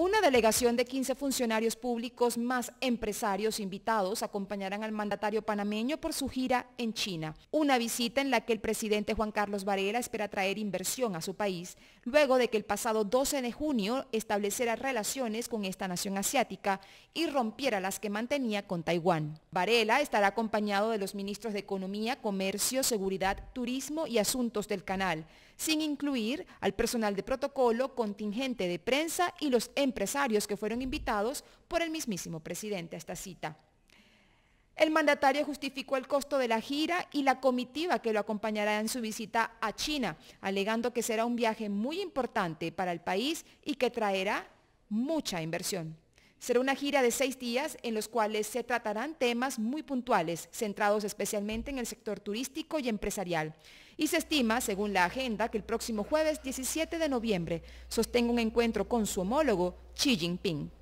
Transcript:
Una delegación de 15 funcionarios públicos más empresarios invitados acompañarán al mandatario panameño por su gira en China, una visita en la que el presidente Juan Carlos Varela espera traer inversión a su país, luego de que el pasado 12 de junio estableciera relaciones con esta nación asiática y rompiera las que mantenía con Taiwán. Varela estará acompañado de los ministros de Economía, Comercio, Seguridad, Turismo y Asuntos del Canal, sin incluir al personal de protocolo, contingente de prensa y los empresarios que fueron invitados por el mismísimo presidente a esta cita. El mandatario justificó el costo de la gira y la comitiva que lo acompañará en su visita a China, alegando que será un viaje muy importante para el país y que traerá mucha inversión. Será una gira de seis días en los cuales se tratarán temas muy puntuales, centrados especialmente en el sector turístico y empresarial. Y se estima, según la agenda, que el próximo jueves 17 de noviembre sostenga un encuentro con su homólogo Xi Jinping.